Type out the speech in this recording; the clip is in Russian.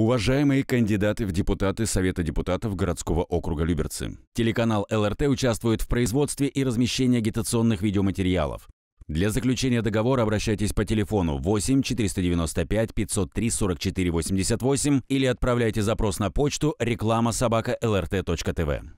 Уважаемые кандидаты в депутаты Совета депутатов городского округа Люберцы. Телеканал ЛРТ участвует в производстве и размещении агитационных видеоматериалов. Для заключения договора обращайтесь по телефону 8 495 503 44 88 или отправляйте запрос на почту реклама собака lrt.тв.